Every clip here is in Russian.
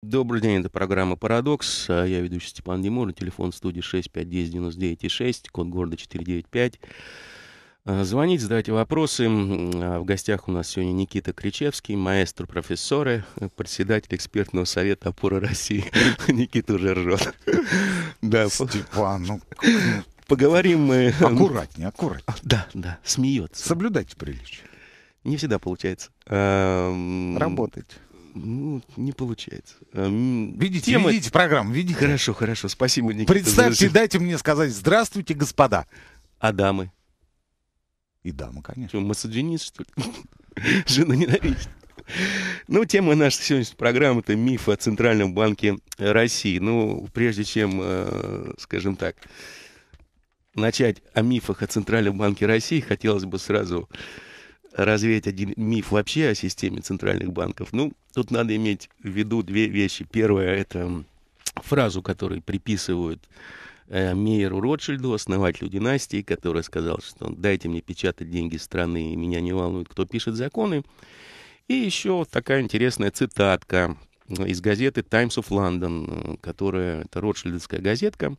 Добрый день, это программа «Парадокс». А, я ведущий Степан Демур, телефон студии 6510996, код города 495. А, звонить, задавайте вопросы. А, в гостях у нас сегодня Никита Кричевский, маэстро профессоры, председатель экспертного совета «Опора России». Никита уже ржет. Да, Степан, ну Поговорим мы... Аккуратнее, аккуратнее. Да, да, смеется. Соблюдайте приличие. Не всегда получается. Работать ну, не получается. Эм, видите, Тема... ведите программу, ведите. Хорошо, хорошо, спасибо, Никита. Представьте, за... дайте мне сказать «Здравствуйте, господа». А дамы? И дамы, конечно. Что, массажинист, что ли? Жена ненавидит. Ну, тема нашей сегодняшней программы – это миф о Центральном банке России. Ну, прежде чем, э, скажем так, начать о мифах о Центральном банке России, хотелось бы сразу развеять один миф вообще о системе центральных банков, ну, тут надо иметь в виду две вещи. Первое — это фразу, которую приписывают э, Мейеру Ротшильду, основателю династии, который сказал, что «дайте мне печатать деньги страны, и меня не волнует, кто пишет законы». И еще такая интересная цитатка из газеты Times of London, которая, это Ротшильдская газетка.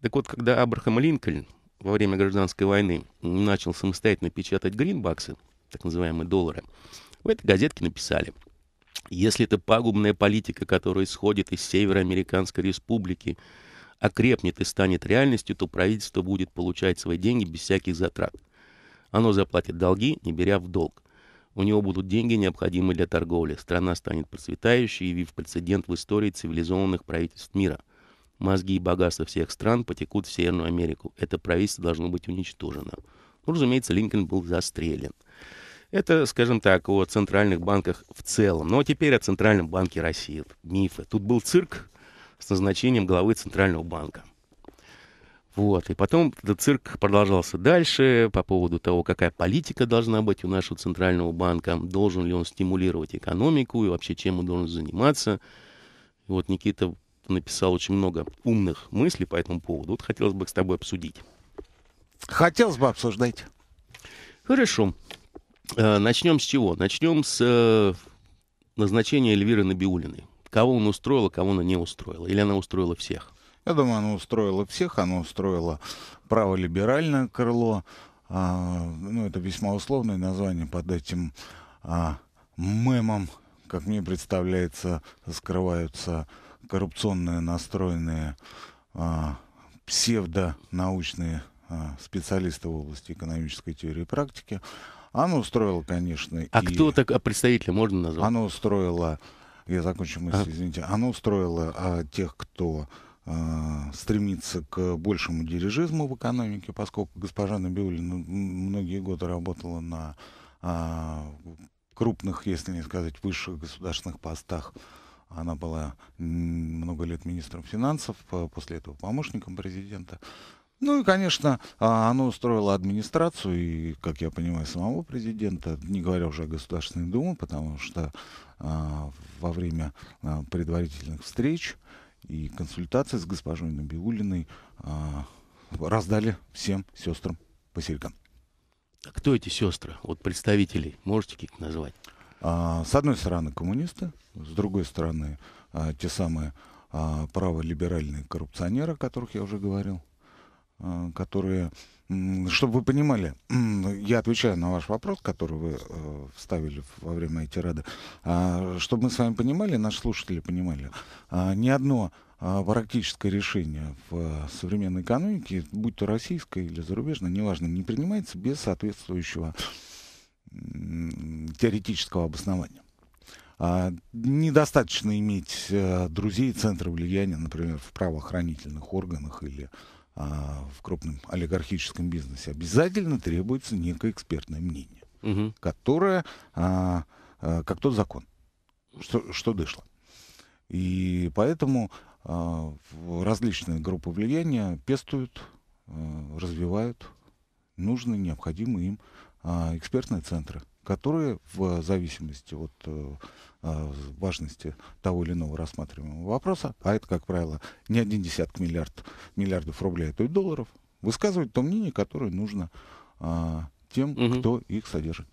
Так вот, когда Абрахам Линкольн во время гражданской войны начал самостоятельно печатать гринбаксы, так называемые доллары, в этой газетке написали, если эта пагубная политика, которая исходит из Североамериканской республики, окрепнет и станет реальностью, то правительство будет получать свои деньги без всяких затрат. Оно заплатит долги, не беря в долг. У него будут деньги, необходимые для торговли. Страна станет процветающей, явив прецедент в истории цивилизованных правительств мира. Мозги и богатства всех стран потекут в Северную Америку. Это правительство должно быть уничтожено. Ну, разумеется, Линкольн был застрелен. Это, скажем так, о центральных банках в целом. Но ну, а теперь о Центральном банке России. Мифы. Тут был цирк с назначением главы Центрального банка. Вот. И потом этот цирк продолжался дальше по поводу того, какая политика должна быть у нашего Центрального банка, должен ли он стимулировать экономику и вообще чем он должен заниматься. вот Никита написал очень много умных мыслей по этому поводу. Вот хотелось бы с тобой обсудить. Хотелось бы обсуждать. Хорошо. Э, начнем с чего? Начнем с э, назначения Эльвиры Набиулиной. Кого она устроила, кого она не устроила? Или она устроила всех? Я думаю, она устроила всех. Она устроила праволиберальное крыло. А, ну, это весьма условное название под этим а, мемом, как мне представляется, скрываются коррупционные настроенные а, псевдонаучные а, специалисты в области экономической теории и практики. Она устроила, конечно. А и... кто так а представителя можно назвать? Она устроила, я закончу мысль, а. извините, она устроила а, тех, кто а, стремится к большему дирижизму в экономике, поскольку госпожа Набиулина многие годы работала на а, крупных, если не сказать высших государственных постах. Она была много лет министром финансов, а, после этого помощником президента. Ну и, конечно, а, оно устроило администрацию и, как я понимаю, самого президента, не говоря уже о Государственной Думе, потому что а, во время а, предварительных встреч и консультаций с госпожой Набиулиной а, раздали всем сестрам по серьгам. А кто эти сестры? Вот представителей можете каких-то назвать? А, с одной стороны коммунисты, с другой стороны а, те самые а, праволиберальные коррупционеры, о которых я уже говорил, Э, которые... Чтобы вы понимали, я отвечаю на ваш вопрос, который вы э, вставили во время этой рады. А, чтобы мы с вами понимали, наши слушатели понимали, а, ни одно а, практическое решение в современной экономике, будь то российское или зарубежное, неважно, не принимается без соответствующего теоретического обоснования. недостаточно иметь а, друзей центра влияния, например, в правоохранительных органах или а, в крупном олигархическом бизнесе, обязательно требуется некое экспертное мнение, угу. которое, а, а, как тот закон, что, что дышло. И поэтому а, различные группы влияния пестуют, а, развивают нужные, необходимые им а, экспертные центры которые в зависимости от э, а, важности того или иного рассматриваемого вопроса, а это, как правило, не один десяток миллиард, миллиардов рублей, а то и долларов, высказывают то мнение, которое нужно а, тем, угу. кто их содержит.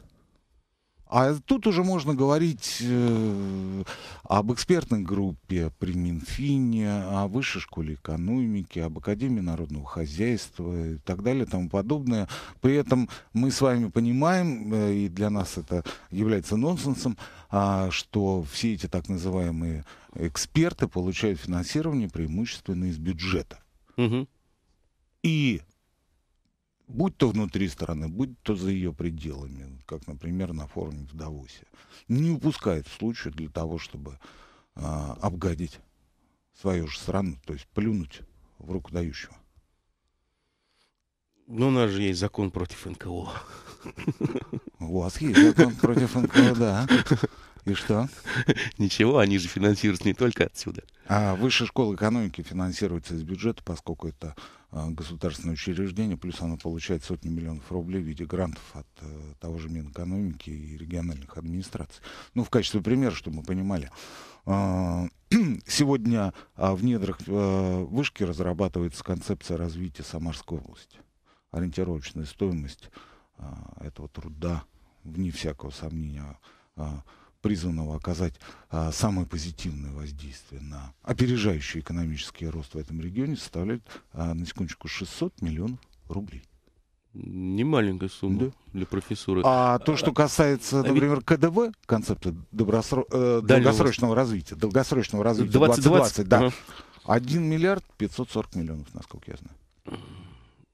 А тут уже можно говорить э, об экспертной группе при Минфине, о высшей школе экономики, об Академии народного хозяйства и так далее и тому подобное. При этом мы с вами понимаем, э, и для нас это является нонсенсом, э, что все эти так называемые эксперты получают финансирование преимущественно из бюджета. Угу. И будь то внутри страны, будь то за ее пределами, как, например, на форуме в Давосе, не упускает случая для того, чтобы э, обгадить свою же страну, то есть плюнуть в руку дающего. Но у нас же есть закон против НКО. У вас есть закон против НКО, да. И что? Ничего, они же финансируются не только отсюда. А высшая школа экономики финансируется из бюджета, поскольку это а, государственное учреждение, плюс оно получает сотни миллионов рублей в виде грантов от э, того же Минэкономики и региональных администраций. Ну, в качестве примера, чтобы мы понимали. Э, сегодня э, в недрах э, вышки разрабатывается концепция развития Самарской области. Ориентировочная стоимость этого труда, вне всякого сомнения, призванного оказать а, самое позитивное воздействие на опережающий экономический рост в этом регионе, составляет, а, на секундочку, 600 миллионов рублей. Не маленькая сумма да. для профессуры. А, а то, что а, касается, а, например, ведь... КДВ, концепта добросро... э, долгосрочного развития, долгосрочного развития 2020, 20, 20, да, угу. 1 миллиард 540 миллионов, насколько я знаю.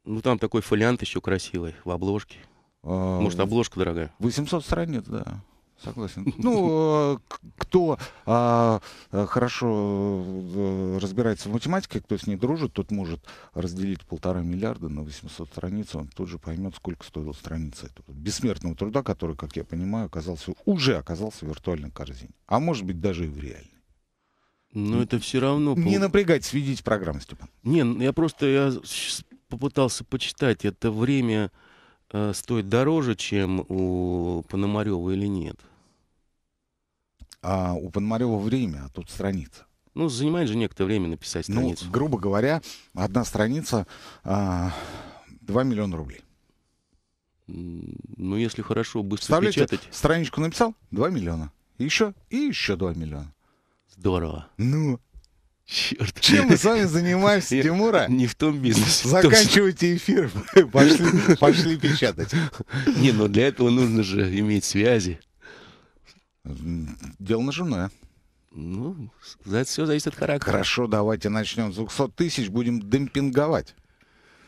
Ну, там такой фолиант еще красивый в обложке. А, Может, обложка дорогая? 800 страниц, да. Согласен. Ну, э, кто а, э, хорошо э, разбирается в математике, кто с ней дружит, тот может разделить полтора миллиарда на 800 страниц, он тут же поймет, сколько стоила страница этого бессмертного труда, который, как я понимаю, оказался, уже оказался в виртуальной корзине. А может быть, даже и в реальной. Но это все равно... Не напрягайтесь, ведите программу, Степан. Не, ну, я просто я попытался почитать. Это время стоит дороже, чем у Пономарева или нет? А у Пономарева время, а тут страница. Ну, занимает же некоторое время написать ну, страницу. Ну, грубо говоря, одна страница а, 2 миллиона рублей. Ну, если хорошо, быстро печатать. страничку написал, 2 миллиона. Еще и еще 2 миллиона. Здорово. Ну, Черт. Чем мы с вами занимаемся, Я Тимура? Не в том бизнесе. Заканчивайте эфир, пошли, пошли печатать. Не, но для этого нужно же иметь связи. Дело нажимное. Ну, за это все зависит от характера. Хорошо, давайте начнем с 200 тысяч, будем демпинговать.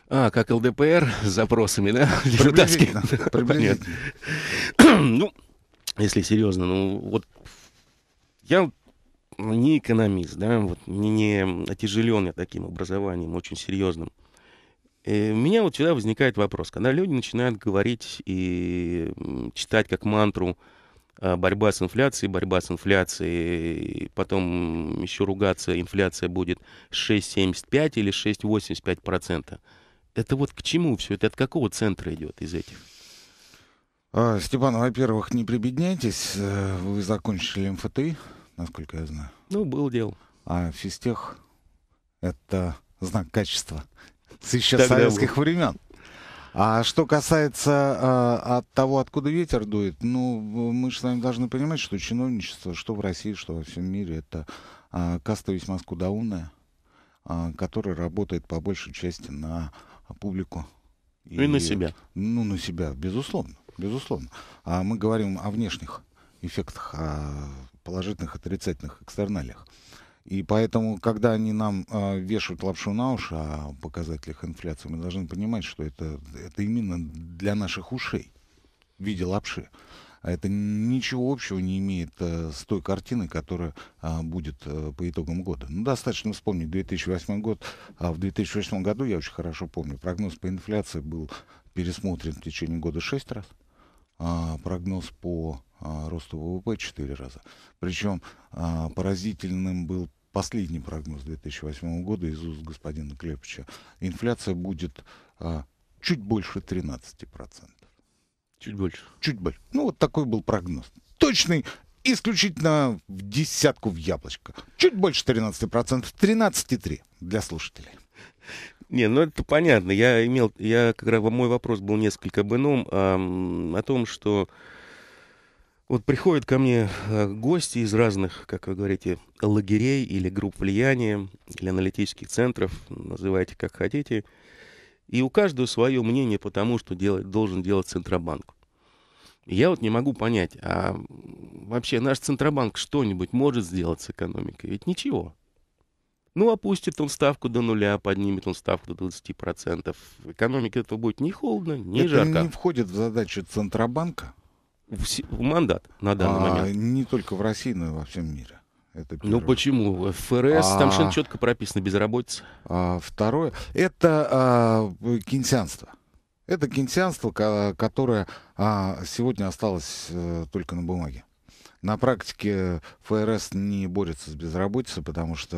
А, как ЛДПР с запросами, да? Приблизительно. Приблизительно. ну, если серьезно, ну вот я не экономист, да, вот не отяжеленный таким образованием, очень серьезным. И э, у меня вот всегда возникает вопрос, когда люди начинают говорить и читать как мантру, Э, борьба с инфляцией, борьба с инфляцией, потом еще ругаться, инфляция будет 6,75 или 6,85%. Это вот к чему все это? От какого центра идет из этих? А, Степан, во-первых, не прибедняйтесь. Э, вы закончили МФТИ, насколько я знаю. Ну, был дел. А физтех — это знак качества. Еще Тогда советских был. времен. А что касается э, от того, откуда ветер дует, ну, мы же с вами должны понимать, что чиновничество, что в России, что во всем мире, это э, каста весьма скудоумная, э, которая работает по большей части на публику. И, ну и на себя. Ну, на себя, безусловно, безусловно. А мы говорим о внешних эффектах, о положительных, отрицательных экстерналиях. И поэтому, когда они нам э, вешают лапшу на уши о показателях инфляции, мы должны понимать, что это, это именно для наших ушей в виде лапши. А это ничего общего не имеет э, с той картиной, которая э, будет э, по итогам года. Ну, достаточно вспомнить 2008 год. А в 2008 году, я очень хорошо помню, прогноз по инфляции был пересмотрен в течение года 6 раз. А, прогноз по а, росту ВВП 4 раза. Причем а, поразительным был последний прогноз 2008 года из уст господина Клепча. Инфляция будет чуть больше 13%. Чуть больше. Чуть больше. Ну, вот такой был прогноз. Точный исключительно в десятку в яблочко. Чуть больше 13%, 13,3% для слушателей. Не, ну это понятно. Я имел, я как раз мой вопрос был несколько об ином, а, о том, что вот приходят ко мне а, гости из разных, как вы говорите, лагерей или групп влияния, или аналитических центров, называйте как хотите, и у каждого свое мнение по тому, что делать, должен делать Центробанк. Я вот не могу понять, а вообще наш Центробанк что-нибудь может сделать с экономикой? Ведь ничего. Ну, опустит он ставку до нуля, поднимет он ставку до 20%. Экономике этого будет не холодно, не жарко. Это не входит в задачу Центробанка? В, в мандат на данный а, момент. Не только в России, но и во всем мире. Это ну почему? ФРС, а, там совершенно четко прописано безработица. А, второе, это а, кенсианство. Это кенсианство, которое а, сегодня осталось а, только на бумаге. На практике ФРС не борется с безработицей, потому что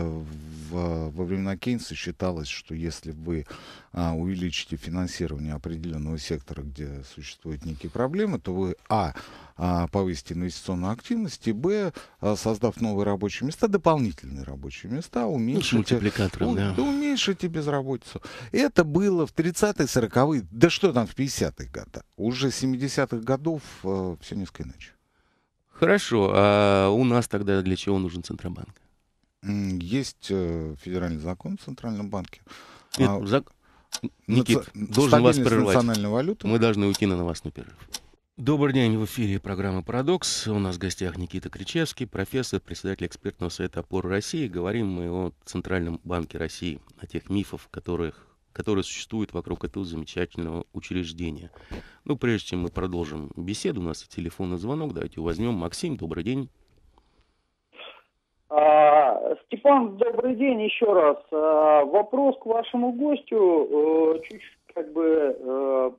в, во времена Кейнса считалось, что если вы а, увеличите финансирование определенного сектора, где существуют некие проблемы, то вы а, а повысите инвестиционную активность, и б, а, создав новые рабочие места, дополнительные рабочие места, уменьшите, у, да. уменьшите безработицу. Это было в 30-е, 40-е, да что там в 50-х годах. Уже 70-х годов э, все несколько иначе. Хорошо, а у нас тогда для чего нужен Центробанк? Есть э, федеральный закон в Центральном банке. Нет, а, зак... Ну, Никит, наци... должен вас прервать. валюты. Мы должны уйти на новостной перерыв. Добрый день, в эфире программа «Парадокс». У нас в гостях Никита Кричевский, профессор, председатель экспертного совета «Опоры России». Говорим мы о Центральном банке России, о тех мифах, которых которые существуют вокруг этого замечательного учреждения. Ну, прежде чем мы продолжим беседу, у нас телефонный звонок, давайте возьмем. Максим, добрый день. А, Степан, добрый день еще раз. А, вопрос к вашему гостю, э, чуть как бы э,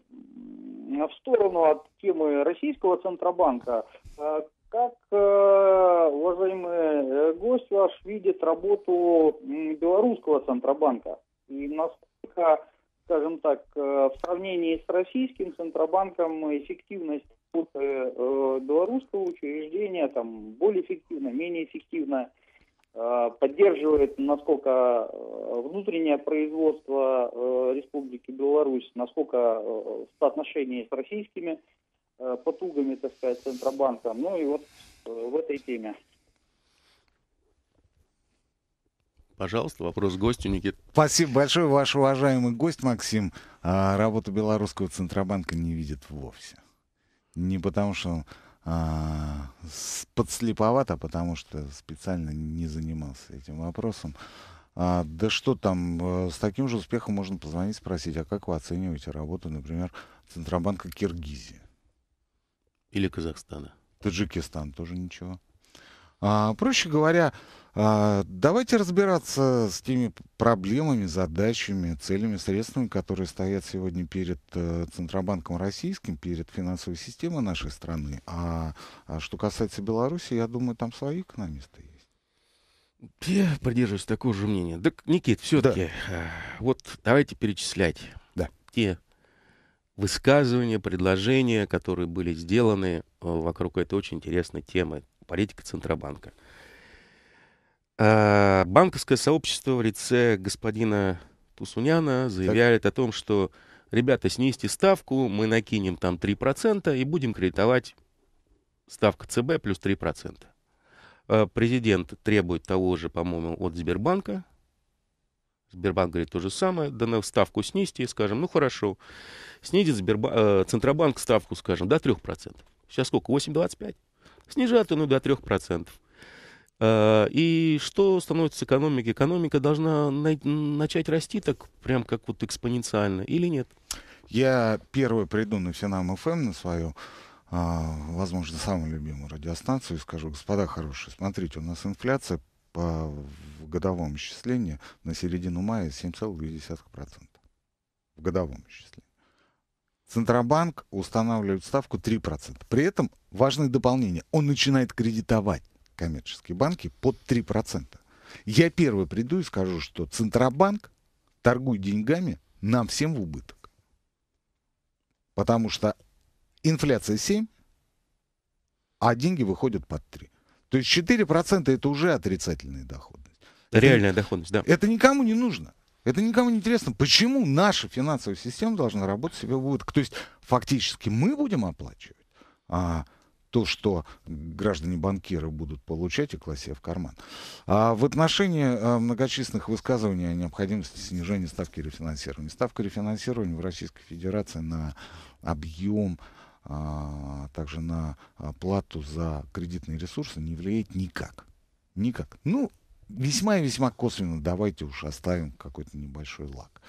в сторону от темы российского Центробанка. А как э, уважаемый гость ваш видит работу белорусского Центробанка? И насколько пока, скажем так, э, в сравнении с российским центробанком эффективность работы э, белорусского учреждения там более эффективна, менее эффективна, э, поддерживает, насколько внутреннее производство Республики Беларусь, насколько в соотношении с российскими потугами, так сказать, Центробанка. Ну и вот в этой теме. Пожалуйста, вопрос гостю, Никита. Спасибо большое, ваш уважаемый гость Максим. А, работу Белорусского Центробанка не видит вовсе. Не потому что он а, подслеповат, а потому что специально не занимался этим вопросом. А, да что там, э, с таким же успехом можно позвонить, спросить, а как вы оцениваете работу, например, Центробанка Киргизии? Или Казахстана? Таджикистан тоже ничего. А, проще говоря, а, давайте разбираться с теми проблемами, задачами, целями, средствами, которые стоят сегодня перед э, Центробанком российским, перед финансовой системой нашей страны. А, а, что касается Беларуси, я думаю, там свои экономисты есть. Я придерживаюсь такого же мнения. Так, Никит, все-таки, да. Э, вот давайте перечислять да. те высказывания, предложения, которые были сделаны э, вокруг этой очень интересной темы политика Центробанка. А банковское сообщество в лице господина Тусуняна заявляет так. о том, что ребята, снизьте ставку, мы накинем там 3% и будем кредитовать ставка ЦБ плюс 3%. А президент требует того же, по-моему, от Сбербанка. Сбербанк говорит то же самое, да ставку снизьте, и скажем, ну хорошо, снизит Сбербанк, э, Центробанк ставку, скажем, до 3%. Сейчас сколько, 8,25%? снижают ну, до 3%. А, и что становится с экономикой? Экономика должна на- начать расти так прям как вот экспоненциально или нет? Я первый приду на Финам ФМ эм, на свою, а, возможно, самую любимую радиостанцию и скажу, господа хорошие, смотрите, у нас инфляция по годовому исчислению на середину мая 7,2%. В годовом исчислении. Центробанк устанавливает ставку 3%. При этом важное дополнение. Он начинает кредитовать коммерческие банки под 3%. Я первый приду и скажу, что Центробанк торгует деньгами нам всем в убыток. Потому что инфляция 7, а деньги выходят под 3. То есть 4% это уже отрицательная доходность. Реальная это, доходность, да. Это никому не нужно. Это никому не интересно. Почему наша финансовая система должна работать себе в убыток? То есть фактически мы будем оплачивать а, то, что граждане-банкиры будут получать и классия в карман. А в отношении а, многочисленных высказываний о необходимости снижения ставки рефинансирования. Ставка рефинансирования в Российской Федерации на объем а, также на плату за кредитные ресурсы не влияет никак. Никак. Ну, весьма и весьма косвенно давайте уж оставим какой-то небольшой лак.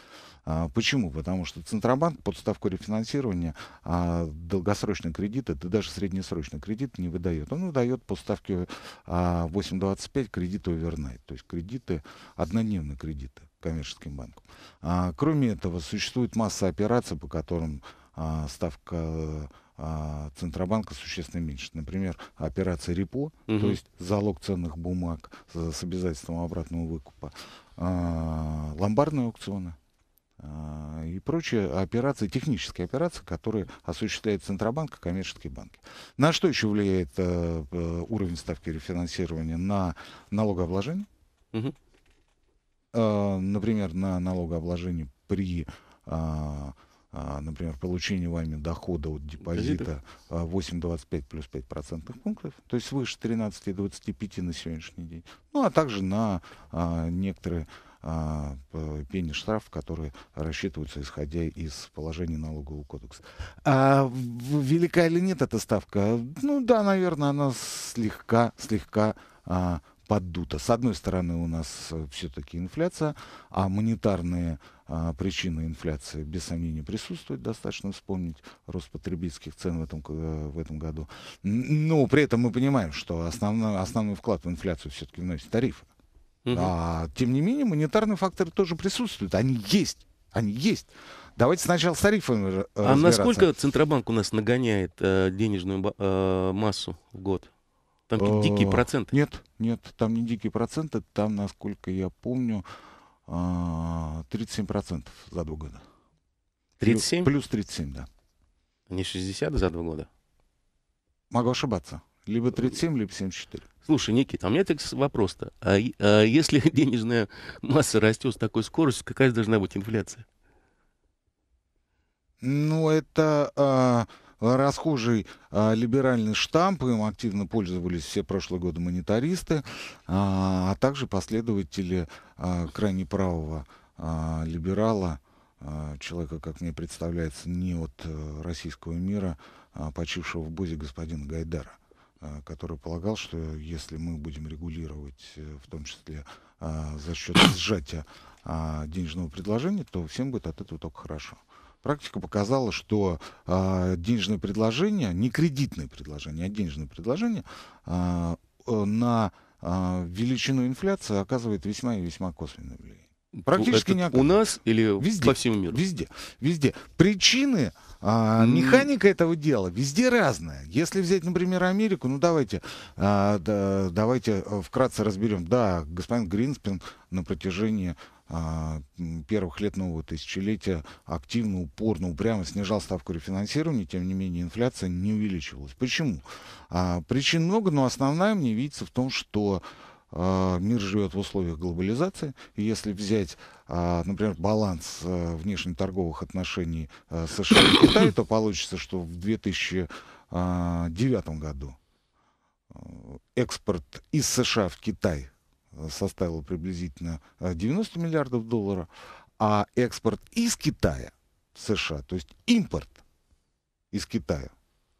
А, почему? Потому что Центробанк под ставку рефинансирования а, долгосрочный кредит, это даже среднесрочный кредит не выдает. Он выдает по ставке а, 8,25 кредиты овернайт, то есть кредиты, однодневные кредиты коммерческим банкам. А, кроме этого, существует масса операций, по которым а, ставка а, Центробанка существенно меньше. Например, операция репо, угу. то есть залог ценных бумаг с, с обязательством обратного выкупа, а, ломбардные аукционы а, и прочие операции, технические операции, которые осуществляет Центробанк и коммерческие банки. На что еще влияет а, уровень ставки рефинансирования? На налогообложение. Угу. Например, на налогообложение при а, а, например, получение вами дохода от депозита 8,25 а, плюс 5 процентных пунктов, то есть выше 13,25 на сегодняшний день, ну а также на а, некоторые а, пени штрафов, которые рассчитываются исходя из положения налогового кодекса. А велика или нет эта ставка? Ну да, наверное, она слегка, слегка а, поддута. С одной стороны у нас э, все-таки инфляция, а монетарные а, а, причины инфляции без сомнения присутствует. Достаточно вспомнить рост потребительских цен в этом, э, в этом году. Но при этом мы понимаем, что основной, основной вклад в инфляцию все-таки вносит тарифы. Угу. А, тем не менее, монетарные факторы тоже присутствуют. Они есть. Они есть. Давайте сначала с тарифами А насколько Центробанк у нас нагоняет э, денежную э, массу в год? Там дикие э, проценты? Нет, нет, там не дикие проценты. Там, насколько я помню, 37% а, за два года. 37? Плюс 37, да. Не 60 за два года? Могу ошибаться. Либо 37, либо 74. Слушай, Никита, а у меня так вопрос-то. А, а если денежная масса растет с такой скоростью, какая должна быть инфляция? Ну, это... А Э, расхожий а, либеральный штамп, им активно пользовались все прошлые годы монетаристы, а, а также последователи а, крайне правого а, либерала, а, человека, как мне представляется, не от а, российского мира, а, почившего в бузе господина Гайдара а, который полагал, что если мы будем регулировать, в том числе а, за счет сжатия а, денежного предложения, то всем будет от этого только хорошо. Практика показала, что э, денежные предложения, не кредитные предложения, а денежные предложения а, э, на э, величину инфляции оказывает весьма и весьма косвенное влияние. Ну, Практически это не оказывает. У нас или везде, по всему миру? Везде. Везде. Причины, а, механика этого дела везде разная. Если взять, например, Америку, ну давайте, а, да, давайте э, вкратце разберем. Да, господин Гринспен на протяжении а, первых лет нового тысячелетия активно, упорно, упрямо снижал ставку рефинансирования, тем не менее инфляция не увеличивалась. Почему? А, причин много, но основная мне видится в том, что а, мир живет в условиях глобализации. И если взять, например, баланс внешнеторговых отношений США и Китая, то получится, что в 2009 году экспорт из США в Китай составила приблизительно 90 э, миллиардов долларов, а экспорт из Китая в США, то есть импорт из Китая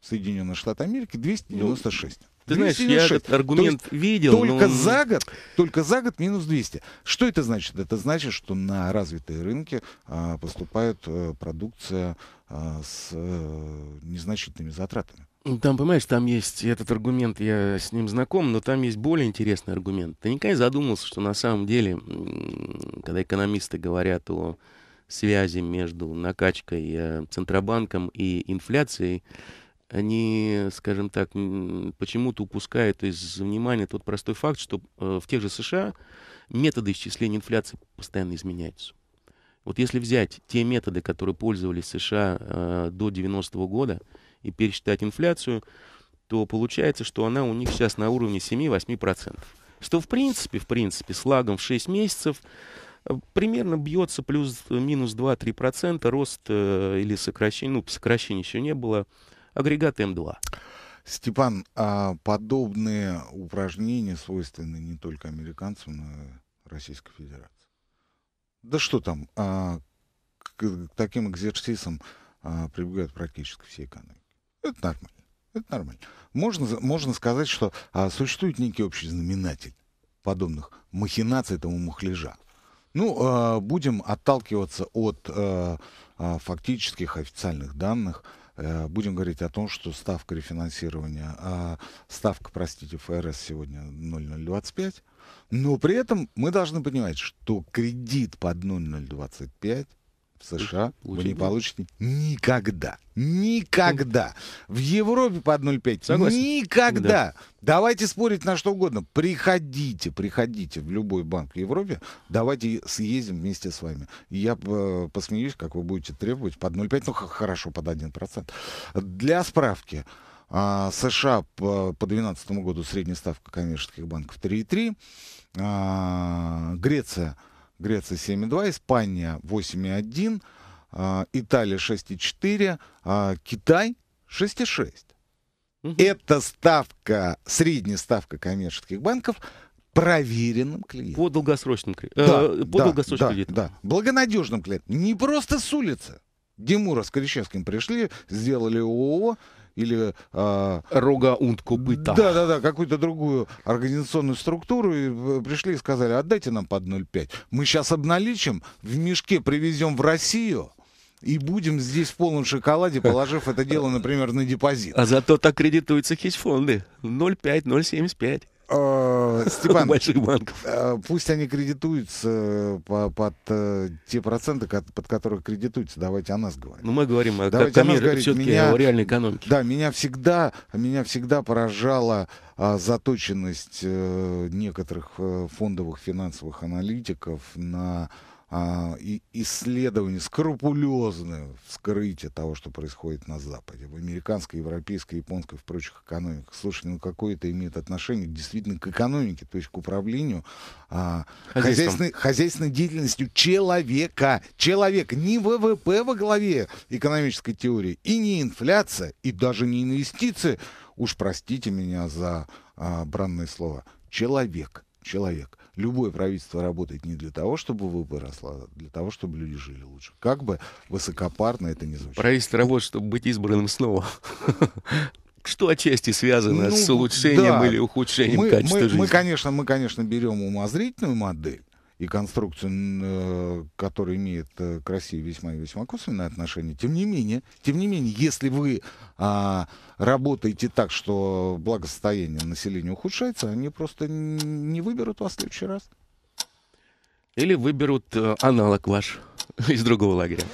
в Соединенные Штаты Америки 296. Ну, ты 296. знаешь, я этот аргумент то видел. Только но... за год, только за год минус 200. Что это значит? Это значит, что на развитые рынки а, поступает а, продукция а, с а, незначительными затратами. Там, понимаешь, там есть этот аргумент, я с ним знаком, но там есть более интересный аргумент. Ты никогда задумывался, что на самом деле, когда экономисты говорят о связи между накачкой э, Центробанком и инфляцией, они, скажем так, почему-то упускают из внимания тот простой факт, что э, в тех же США методы исчисления инфляции постоянно изменяются. Вот если взять те методы, которые пользовались США э, до 90-го года, и пересчитать инфляцию, то получается, что она у них сейчас на уровне 7-8%. Что в принципе, в принципе, с лагом в 6 месяцев э, примерно бьется плюс-минус 2-3% рост э, или сокращение, ну, сокращения еще не было, агрегат М2. Степан, а подобные упражнения свойственны не только американцам, но и Российской Федерации. Да что там, а, к, к таким экзерсисам а, прибегают практически все экономики. Это нормально. Это нормально. Можно, можно сказать, что а, существует некий общий знаменатель подобных махинаций этому мухляжа. Ну, э, будем отталкиваться от э, а, фактических официальных данных. Э, будем говорить о том, что ставка рефинансирования, э, ставка, простите, ФРС сегодня 0,025. Но при этом мы должны понимать, что кредит под 0,025 в США Лучше вы не получите никогда. Никогда. В Европе под 0,5. Согласен. Никогда. Да. Давайте спорить на что угодно. Приходите, приходите в любой банк в Европе. Давайте съездим вместе с вами. Я э, посмеюсь, как вы будете требовать под 0,5, ну хорошо, под 1%. Для справки. А, США по 2012 году средняя ставка коммерческих банков 3,3. А, Греция Греция 7,2, Испания 8,1, а, Италия 6,4, а, Китай 6,6. Угу. Это ставка, средняя ставка коммерческих банков проверенным клиентам. По долгосрочным клиентам. Да, э, по да, долгосрочным да, клиентам. Да, благонадежным клиентам. Не просто с улицы. Димура с Крещевским пришли, сделали ООО, или... Э, а, Рога-унтку быта. Да-да-да, какую-то другую организационную структуру и э, пришли и сказали, отдайте нам под 0,5. Мы сейчас обналичим, в мешке привезем в Россию, и будем здесь в полном шоколаде, положив это дело, например, на депозит. А зато так кредитуются хедж-фонды. 0,5, 0,75. Э, Степан, больших банков. Э, пусть они кредитуются э, под те проценты, под которые кредитуются. Давайте о нас говорим. Ну, мы говорим Давайте о нас говорить. меня, о реальной экономике. Да, меня всегда, меня всегда поражала а, заточенность некоторых фондовых финансовых аналитиков на а, и исследование, скрупулезное вскрытие того, что происходит на Западе, в американской, европейской, японской, в прочих экономиках. Слушай, ну какое это имеет отношение действительно к экономике, то есть к управлению а, хозяйственной, хозяйственной деятельностью человека. Человек, Не ВВП во главе экономической теории, и не инфляция, и даже не инвестиции. Уж простите меня за а, бранное слово. Человек. Человек любое правительство работает не для того, чтобы выбор росла, а для того, чтобы люди жили лучше. Как бы высокопарно это не звучало. Правительство работает, чтобы быть избранным снова что отчасти связано ну, с улучшением да. или ухудшением мы, качества мы, жизни. Мы, конечно, мы, конечно, берем умозрительную модель, и конструкцию, э, которая имеет э, к России весьма и весьма косвенное отношение, тем не менее, тем не менее, если вы а, работаете так, что благосостояние населения ухудшается, они просто не выберут вас в следующий раз. Или выберут э, аналог ваш из другого лагеря.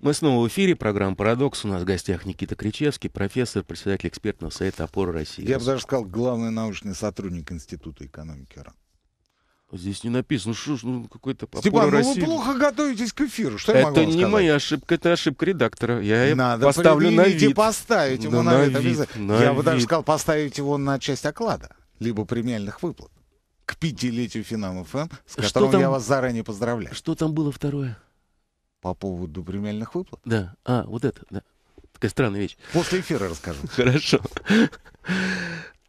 Мы снова в эфире. Программа «Парадокс». У нас в гостях Никита Кричевский, профессор, председатель экспертного совета «Опора России». Я бы даже сказал, главный научный сотрудник Института экономики РАН. Здесь не написано, что ж, ну какой-то Степан, ну России. вы плохо готовитесь к эфиру, что это я могу Это не сказать? моя ошибка, это ошибка редактора. Я Надо поставлю на вид. поставить его да, ну, на, на вид. вид. На я вид. бы даже сказал, поставить его на часть оклада, либо премиальных выплат. К пятилетию Финам ФМ, с что которым там, я вас заранее поздравляю. Что там было второе? По поводу премиальных выплат? Да. А, вот это, да. Такая странная вещь. После эфира расскажу. Хорошо.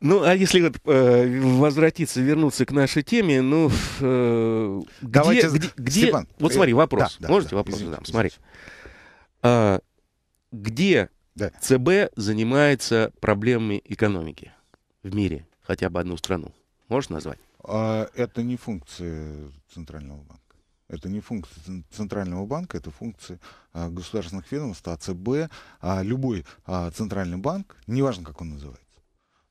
Ну, а если вот э, возвратиться, вернуться к нашей теме, ну, э, Давайте, где, где, Степан, где... Вот э, смотри, вопрос. Да, Можете да, вопрос извините, задам? Смотри. А, где да. ЦБ занимается проблемами экономики в мире? Хотя бы одну страну. Можешь назвать? А, это не функция Центрального банка. Это не функция Центрального банка, это функция а, государственных ведомств, а ЦБ, а, любой а, Центральный банк, неважно, как он называется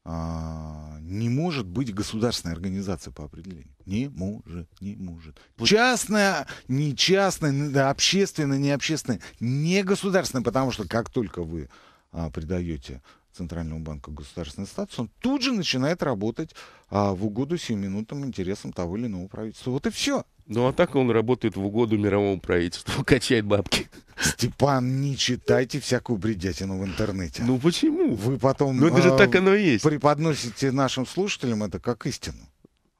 а, не может быть государственная организация по определению. Не может, не может. Частная, не частная, общественная, не общественная, не государственная, потому что как только вы а, придаете Центральному банку государственный статус, он тут же начинает работать а, в угоду сиюминутным интересам того или иного правительства. Вот и все. Ну, а так он работает в угоду мировому правительству, качает бабки. Степан, не читайте всякую бредятину в интернете. Ну почему? Вы потом ну, это же а, так оно и есть. преподносите нашим слушателям это как истину.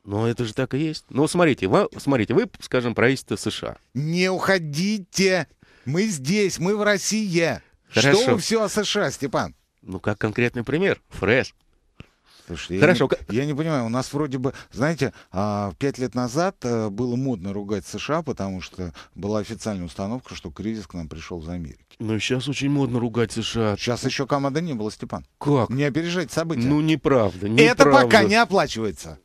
Ну, а это же так и есть. Ну, смотрите, вы, смотрите, вы, скажем, правительство США. Не уходите! Мы здесь, мы в России! Хорошо. Что вы все о США, Степан? Ну, как конкретный пример. Фреш. Слушай, Хорошо. Я не, я не понимаю, у нас вроде бы, знаете, а, пять лет назад э, было модно ругать США, потому что была официальная установка, что кризис к нам пришел из Америки. Но ну, сейчас очень модно ругать США. Сейчас еще команды не было, Степан. Как? Не опережать события. Ну, неправда. неправда. Это пока не оплачивается.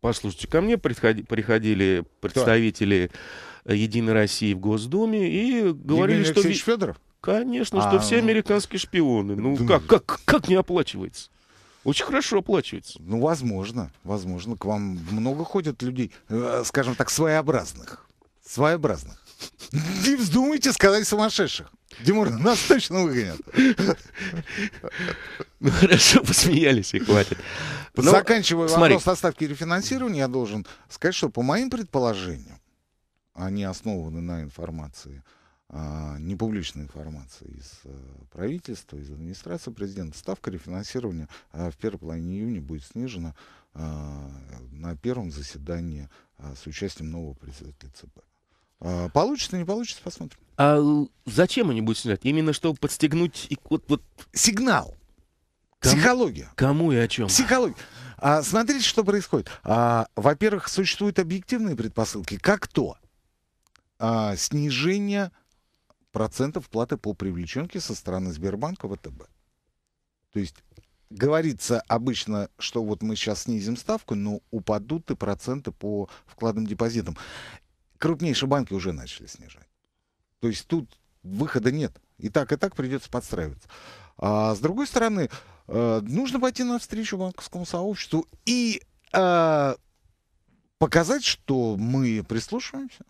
Послушайте, ко мне приходи, приходили представители Кто? Э, Единой России в Госдуме и говорили, Евгений что... Алексеевич Федоров? Конечно, а, что все ну, американские шпионы. Ну, как, как, как не оплачивается? Очень хорошо оплачивается. Ну, возможно, возможно. К вам много ходят людей, э, скажем так, своеобразных. Своеобразных. Не вздумайте сказать сумасшедших. Димур, нас точно выгонят. Ну хорошо, посмеялись и хватит. Но, ну, Заканчивая смотри. вопрос доставки и рефинансирования, я должен сказать, что по моим предположениям, они основаны на информации, а, непубличной информации из а, правительства, из администрации президента, ставка рефинансирования а, в первой половине июня будет снижена а, на первом заседании а, с участием нового председателя ЦБ. А, получится, не получится, посмотрим. А зачем они будут снижать? Именно чтобы подстегнуть и вот, вот... сигнал. Кому? Психология. Кому и о чем? Психология. А, смотрите, что происходит. А, во-первых, существуют объективные предпосылки, как то а, снижение процентов платы по привлеченке со стороны Сбербанка ВТБ. То есть говорится обычно, что вот мы сейчас снизим ставку, но упадут и проценты по вкладным депозитам. Крупнейшие банки уже начали снижать. То есть тут выхода нет. И так, и так придется подстраиваться. А с другой стороны, э, нужно пойти навстречу банковскому сообществу и а, показать, что мы прислушиваемся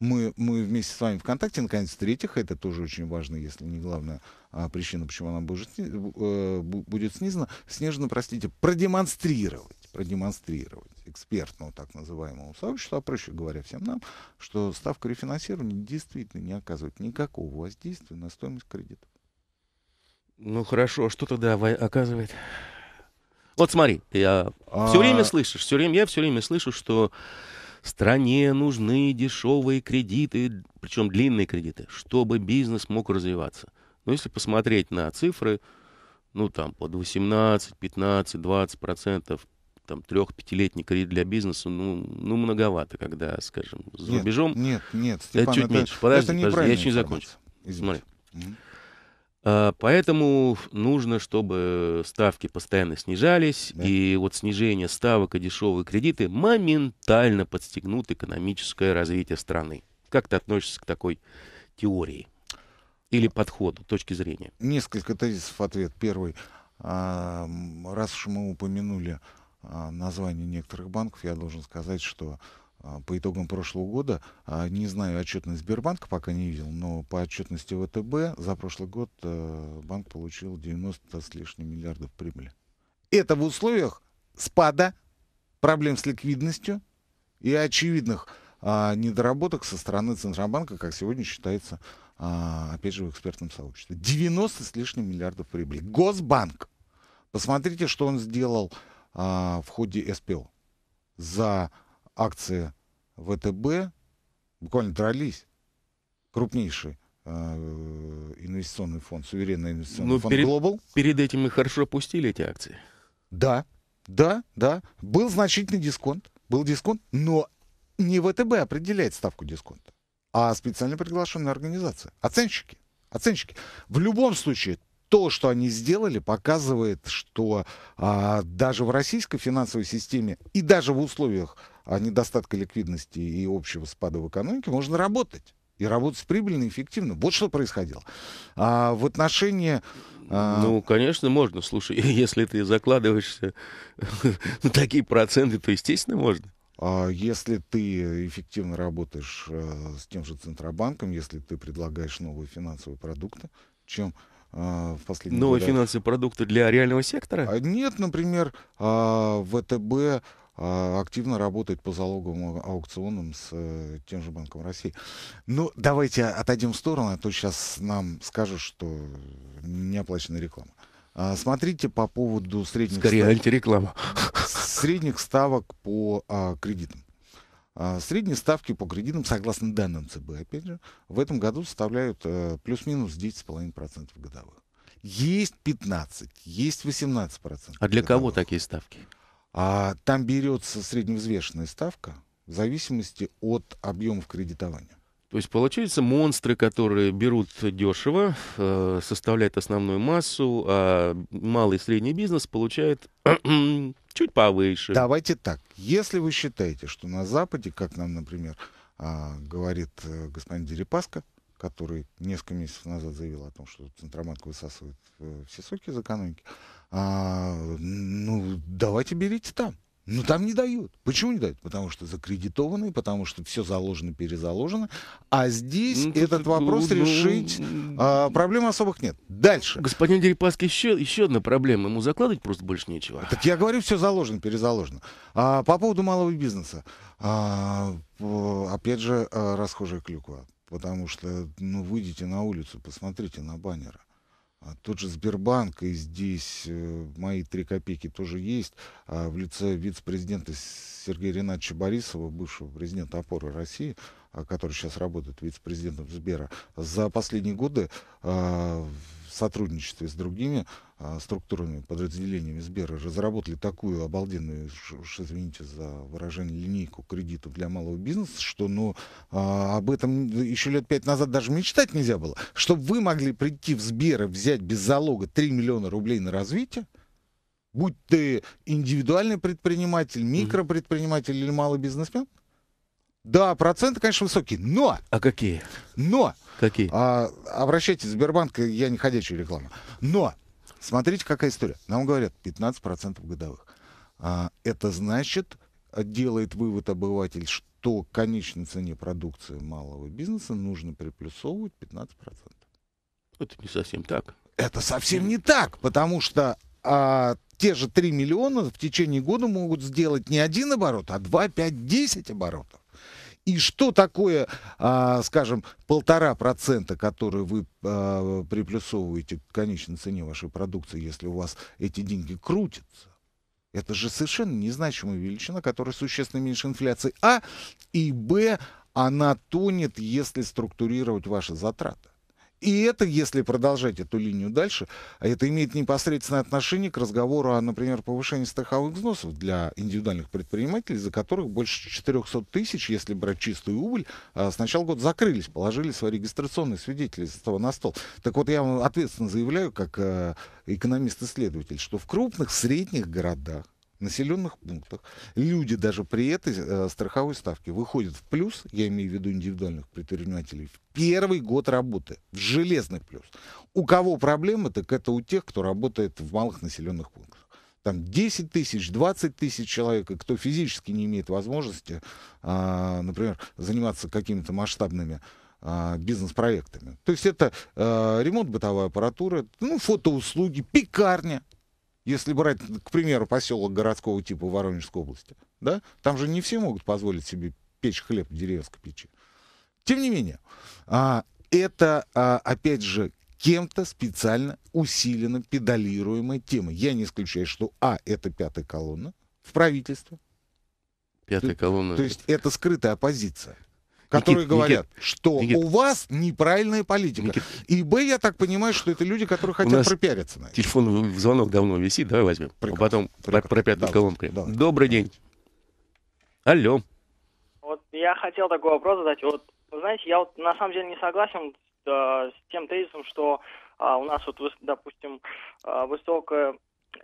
мы, мы вместе с вами ВКонтакте. Наконец, третьих это тоже очень важно, если не главная а, причина, почему она э, будет, э, будет снижена, снижена, простите, продемонстрировать продемонстрировать экспертного так называемого, сообществу, а проще говоря всем нам, что ставка рефинансирования действительно не оказывает никакого воздействия на стоимость кредита. Ну хорошо, а что тогда оказывает? Вот смотри, я а... все время слышу, все время я все время слышу, что Стране нужны дешевые кредиты, причем длинные кредиты, чтобы бизнес мог развиваться. Но если посмотреть на цифры, ну там под 18, 15, 20 процентов там трех-пятилетний кредит для бизнеса, ну, ну многовато, когда, скажем, за нет, рубежом. Нет, нет, Степан, это чуть это, меньше. Подожди, это подожди, я еще не закончу. Извините. Смотри. Угу. А, поэтому нужно, чтобы ставки постоянно снижались, да. и вот снижение ставок и дешевые кредиты моментально подстегнут экономическое развитие страны. Как ты относишься к такой теории или а. подходу, точки зрения? Несколько тезисов ответ. Первый. А, раз уж мы упомянули название некоторых банков, я должен сказать, что а, по итогам прошлого года, а, не знаю отчетность Сбербанка, пока не видел, но по отчетности ВТБ за прошлый год э, банк получил 90 с лишним миллиардов прибыли. Это в условиях спада, проблем с ликвидностью и очевидных а, недоработок со стороны Центробанка, как сегодня считается, опять же, в экспертном сообществе. 90 с лишним миллиардов прибыли. Госбанк. Посмотрите, что он сделал в ходе СПО. За акции ВТБ буквально дрались. Крупнейший э, инвестиционный фонд, суверенный инвестиционный Но ну, фонд перед, Global. Перед этим мы хорошо пустили эти акции. Да, да, да. Был значительный дисконт. Был дисконт, но не ВТБ определяет ставку дисконта, а специально приглашенная организация. Оценщики. Оценщики. В любом случае, то, что они сделали, показывает, что а, даже в российской финансовой системе и даже в условиях недостатка ликвидности и общего спада в экономике, можно работать. И работать прибыльно, и эффективно. Вот что происходило. А в отношении а... Ну, конечно, можно. Слушай, если ты закладываешься на такие проценты, то, естественно, можно. А если ты эффективно работаешь э, с тем же Центробанком, если ты предлагаешь новые финансовые продукты, чем э, в последние Новые годы. финансовые продукты для реального сектора? А, нет, например, а, ВТБ а, активно работает по залоговым а, аукционам с э, тем же Банком России. Ну, давайте отойдем в сторону, а то сейчас нам скажут, что не оплачена реклама. А, смотрите по поводу средних Скорее ставок. антиреклама. Средних ставок по кредитам. средние ставки по кредитам, согласно данным ЦБ, опять же, в этом году составляют э, плюс-минус 10,5% годовых. Есть 15, есть 18%. А для годовых. кого такие ставки? А там берется средневзвешенная ставка в зависимости от объемов кредитования. То есть, получается, монстры, которые берут дешево, э, составляют основную массу, а малый и средний бизнес получает чуть повыше. Давайте так. Если вы считаете, что на Западе, как нам, например, э, говорит э, господин Дерипаска, который несколько месяцев назад заявил о том, что Центробанк высасывает э, все соки из экономики, а, ну, давайте берите там. но ну, там не дают. Почему не дают? Потому что закредитованы, потому что все заложено, перезаложено. А здесь ну, этот вопрос ну, ну решить ну, а, проблем особых нет. Дальше. Господин Дерипаски, еще, еще одна проблема. Ему закладывать просто больше нечего. Так я говорю, все заложено, перезаложено. А, по поводу малого бизнеса. А, опять же, а, расхожая клюква. Потому что, ну, выйдите на улицу, посмотрите на баннеры. А тот же Сбербанк, и здесь э, мои три копейки тоже есть, а в лице вице-президента Сергея Ренатовича Борисова, бывшего президента опоры России, а который сейчас работает вице-президентом Сбера, за последние годы в сотрудничестве с другими а, структурами, подразделениями Сбера разработали такую обалденную, уж извините за выражение, линейку кредитов для малого бизнеса, что ну, а, об этом еще лет пять назад даже мечтать нельзя было. Чтобы вы могли прийти в Сбер и взять без залога 3 миллиона рублей на развитие, будь ты индивидуальный предприниматель, микропредприниматель или малый бизнесмен – да, проценты, конечно, высокие, но... А какие? Но... Какие? А, обращайтесь в Сбербанк, я не ходячую рекламу. Но, смотрите, какая история. Нам говорят 15% годовых. А, это значит, делает вывод обыватель, что конечной цене продукции малого бизнеса нужно приплюсовывать 15%. Это не совсем так. Это совсем не так, потому что а, те же 3 миллиона в течение года могут сделать не один оборот, а 2, 5, 10 оборотов и что такое, а, скажем, полтора процента, которые вы а, приплюсовываете к конечной цене вашей продукции, если у вас эти деньги крутятся? Это же совершенно незначимая величина, которая существенно меньше инфляции. А и Б, она тонет, если структурировать ваши затраты. И это, если продолжать эту линию дальше, а это имеет непосредственное отношение к разговору о, например, повышении страховых взносов для индивидуальных предпринимателей, за которых больше 400 тысяч, если брать чистую убыль, а, с начала года закрылись, положили свои регистрационные свидетельства на стол. Так вот, я вам ответственно заявляю, как э, экономист-исследователь, что в крупных, средних городах населенных пунктах люди даже при этой э, страховой ставке выходят в плюс, я имею в виду индивидуальных предпринимателей, в первый год работы, в железный плюс. У кого проблемы, так это у тех, кто работает в малых населенных пунктах. Там 10 тысяч, 20 тысяч человек, и кто физически не имеет возможности, э, например, заниматься какими-то масштабными а, бизнес-проектами. То есть это э, ремонт бытовой аппаратуры, ну, фотоуслуги, пекарня, если брать, к примеру, поселок городского типа Воронежской области, да, там же не все могут позволить себе печь хлеб в деревенской печи. Тем не менее, а, это, а, опять же, кем-то специально усиленно педалируемая тема. Я не исключаю, что А, это пятая колонна в правительстве. Пятая колонна. То есть это скрытая оппозиция которые Никит, говорят, Никит, что Никит. у вас неправильная политика. Никит. И Б, я так понимаю, что это люди, которые хотят пропиариться на это. Телефон э, в звонок давно висит, давай возьмем. Прекрасно. Потом Прекрасно. про колонку. Добрый день. Алло. Вот я хотел такой вопрос задать. Вот, знаете, я вот на самом деле не согласен да, э, с тем тезисом, что а, у нас вот, допустим, э, высокая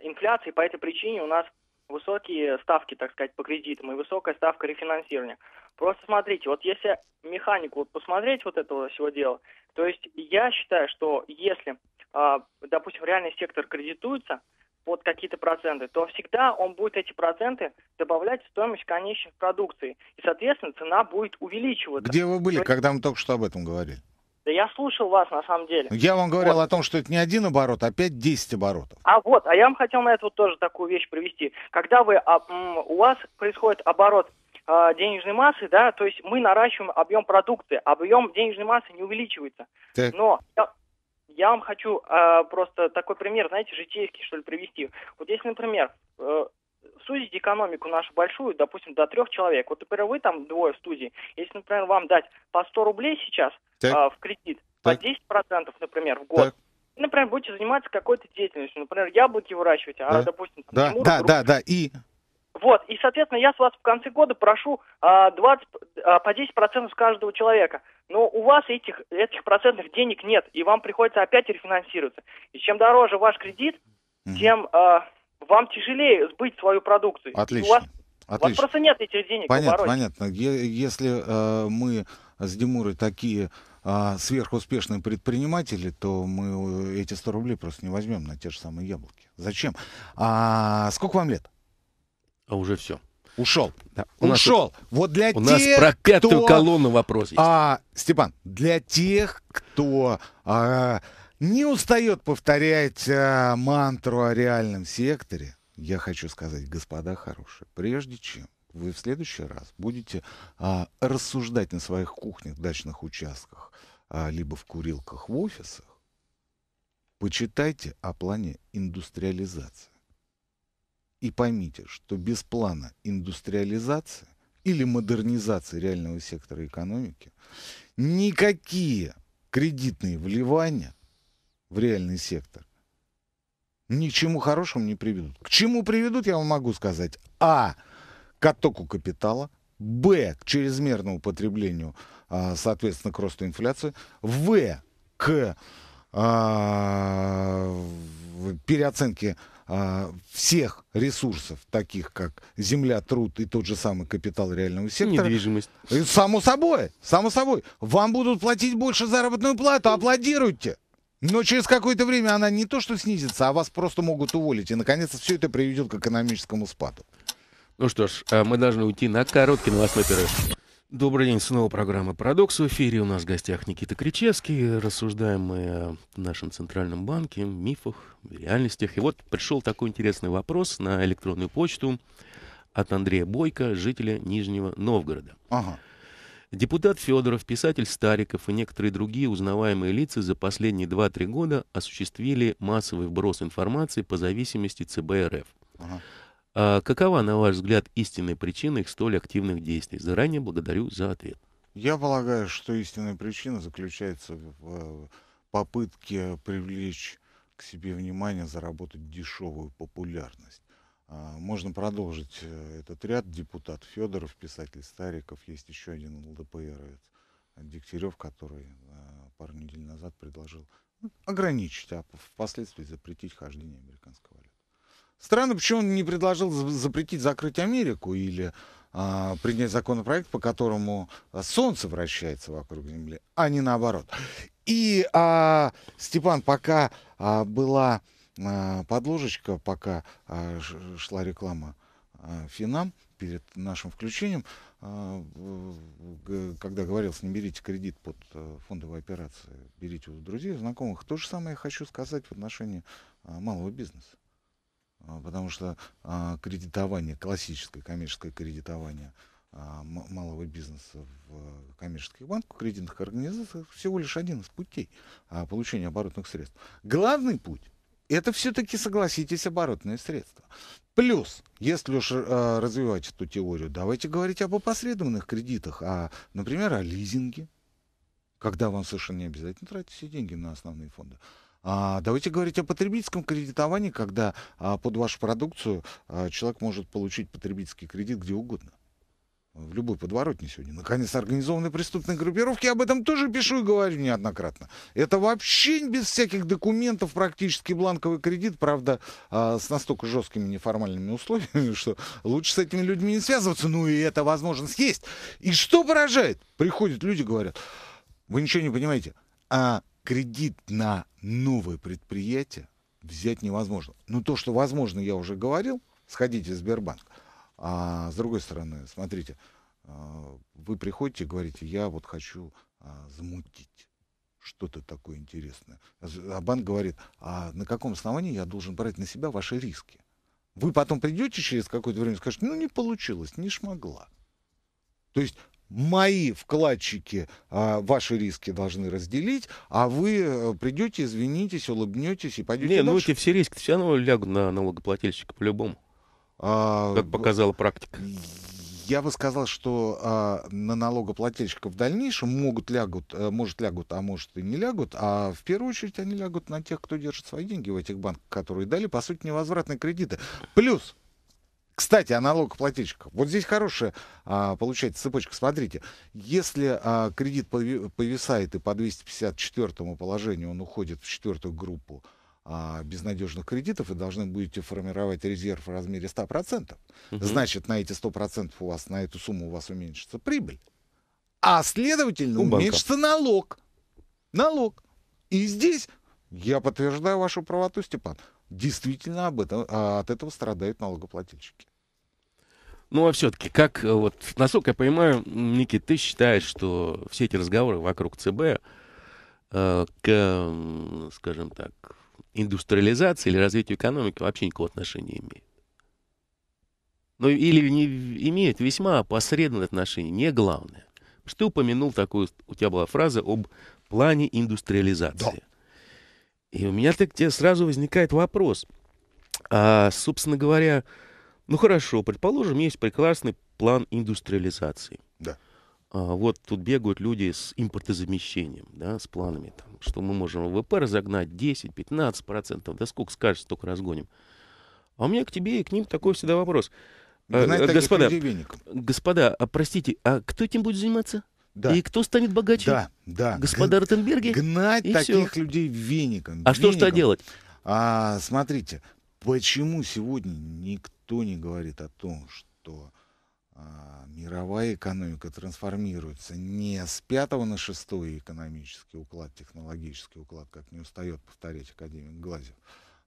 инфляция, и по этой причине у нас высокие ставки, так сказать, по кредитам и высокая ставка рефинансирования. Просто смотрите, вот если механику вот посмотреть вот этого всего дела, то есть я считаю, что если, а, допустим, реальный сектор кредитуется под какие-то проценты, то всегда он будет эти проценты добавлять в стоимость конечных продукции. И, соответственно, цена будет увеличиваться. Где вы были, есть... когда мы только что об этом говорили? Да я слушал вас, на самом деле. Я вам говорил вот. о том, что это не один оборот, а 5-10 оборотов. А вот, а я вам хотел на это вот тоже такую вещь привести. Когда вы, а, у вас происходит оборот э, денежной массы, да, то есть мы наращиваем объем продукции, объем денежной массы не увеличивается. Так. Но я, я вам хочу э, просто такой пример, знаете, житейский, что ли, привести. Вот если, например, э, сузить экономику нашу большую, допустим, до трех человек. Вот, например, вы там двое в студии. Если, например, вам дать по 100 рублей сейчас э, в кредит, так. по 10%, например, в год, так например, будете заниматься какой-то деятельностью, например, яблоки выращивать, а, да. а, допустим, там, да. Тимур, да, да, да, и вот, и, соответственно, я с вас в конце года прошу а, 20, а, по 10% с каждого человека. Но у вас этих, этих процентных денег нет, и вам приходится опять рефинансироваться. И чем дороже ваш кредит, угу. тем а, вам тяжелее сбыть свою продукцию. Отлично. у вас Отлично. У вас просто нет этих денег. Понятно, понятно. Если э, мы с Димурой такие э, сверхуспешные предприниматели, то мы э, эти 100 рублей просто не возьмем на те же самые яблоки. Зачем? А сколько вам лет? А уже все. Ушел. Да. У Ушел. Нас, вот для у тех, нас про пятую кто... колонну вопрос есть. А, Степан, для тех, кто а, не устает повторять а, мантру о реальном секторе, я хочу сказать, господа хорошие, прежде чем вы в следующий раз будете а, рассуждать на своих кухнях, дачных участках, а, либо в курилках в офисах, почитайте о плане индустриализации. И поймите, что без плана индустриализации или модернизации реального сектора экономики никакие кредитные вливания в реальный сектор ни к чему хорошему не приведут. К чему приведут, я вам могу сказать. А. К оттоку капитала. Б. К чрезмерному потреблению, а, соответственно, к росту инфляции. В. К а, переоценке а, всех ресурсов, таких как земля, труд и тот же самый капитал реального сектора. Недвижимость. само собой, само собой. Вам будут платить больше заработную плату, аплодируйте. Но через какое-то время она не то что снизится, а вас просто могут уволить. И, наконец, все это приведет к экономическому спаду. Ну что ж, э, мы должны уйти на короткий новостной перерыв. Добрый день, снова программа «Парадокс». В эфире у нас в гостях Никита Кричевский. Рассуждаем мы о нашем Центральном банке, мифах, реальностях. И вот пришел такой интересный вопрос на электронную почту от Андрея Бойко, жителя Нижнего Новгорода. Ага. Депутат Федоров, писатель Стариков и некоторые другие узнаваемые лица за последние 2-3 года осуществили массовый вброс информации по зависимости ЦБ РФ. Ага. А какова, на ваш взгляд, истинная причина их столь активных действий? Заранее благодарю за ответ. Я полагаю, что истинная причина заключается в попытке привлечь к себе внимание, заработать дешевую популярность. А, можно продолжить э, этот ряд. Депутат Федоров, писатель Стариков, есть еще один ЛДПРовец, Дегтярев, который а, пару недель назад предложил ну, ограничить, а впоследствии запретить хождение американского Странно, почему он не предложил запретить закрыть Америку или а, принять законопроект, по которому а, Солнце вращается вокруг Земли, а не наоборот. И, а, Степан, пока а, была а, подложечка, пока а, шла реклама а, Финам перед нашим включением, а, когда говорилось, не берите кредит под а, фондовые операции, берите у друзей, знакомых, то же самое я хочу сказать в отношении малого бизнеса. А, потому что а, кредитование, классическое коммерческое кредитование а, малого бизнеса в э, коммерческих банках, кредитных организациях всего лишь один из путей получения оборотных средств. Главный путь это все-таки, согласитесь, оборотные средства. Плюс, если уж э, развивать эту теорию, давайте говорить об опосредованных кредитах, а, например, о лизинге, когда вам совершенно не обязательно тратить все деньги на основные фонды. А, давайте говорить о потребительском кредитовании, когда а, под вашу продукцию а, человек может получить потребительский кредит где угодно. В любой подворотне сегодня. Наконец, организованные преступные группировки, об этом тоже пишу и говорю неоднократно. Это вообще без всяких документов практически бланковый кредит, правда, а, с настолько жесткими неформальными условиями, что лучше с этими людьми не связываться. Ну и эта возможность есть. И что поражает? Приходят люди, говорят, вы ничего не понимаете. А кредит на новое предприятие взять невозможно. Но ну, то, что возможно, я уже говорил, сходите в Сбербанк. А с другой стороны, смотрите, а, вы приходите и говорите, я вот хочу а, замутить что-то такое интересное. А банк говорит, а на каком основании я должен брать на себя ваши риски? Вы потом придете через какое-то время и скажете, ну не получилось, не шмогла. То есть мои вкладчики а, ваши риски должны разделить, а вы э, придете, извинитесь, улыбнетесь и пойдете Не, ну дальше. ну эти все риски все равно лягут на налогоплательщика по-любому. А, как показала практика. Я бы сказал, что а, на налогоплательщика в дальнейшем могут лягут, э, может лягут, а может и не лягут, а в первую очередь они лягут на тех, кто держит свои деньги в этих банках, которые дали, по сути, невозвратные кредиты. Плюс кстати, о налогоплательщиках. Вот здесь хорошая а, получается цепочка. Смотрите, если а, кредит повисает и по 254 положению он уходит в четвертую группу а, безнадежных кредитов, и должны будете формировать резерв в размере 100%, угу. значит, на эти 100% у вас, на эту сумму у вас уменьшится прибыль. А следовательно, у уменьшится банка. налог. Налог. И здесь я подтверждаю вашу правоту, Степан действительно об этом, а от этого страдают налогоплательщики. Ну а все-таки, как э, вот, насколько я понимаю, Никит, ты считаешь, что все эти разговоры вокруг ЦБ э, к, скажем так, индустриализации или развитию экономики вообще никакого отношения не имеет? Ну или не имеет весьма посредственное отношение, не главное. Что ты упомянул такую, у тебя была фраза об плане индустриализации. Да. И у меня-то к тебе сразу возникает вопрос. А, собственно говоря, ну хорошо, предположим, есть прекрасный план индустриализации. Да. А, вот тут бегают люди с импортозамещением, да, с планами, там, что мы можем ВВП разогнать 10-15%, да сколько скажешь, столько разгоним. А у меня к тебе и к ним такой всегда вопрос. Знать э, господа, господа, а, простите, а кто этим будет заниматься? Да. И кто станет богаче? Да, да. Господа Г- Ротенберги? Гнать и таких все. людей веником. А веником. что что делать? А, смотрите, почему сегодня никто не говорит о том, что а, мировая экономика трансформируется не с пятого на шестой экономический уклад, технологический уклад, как не устает повторять академик Глазев,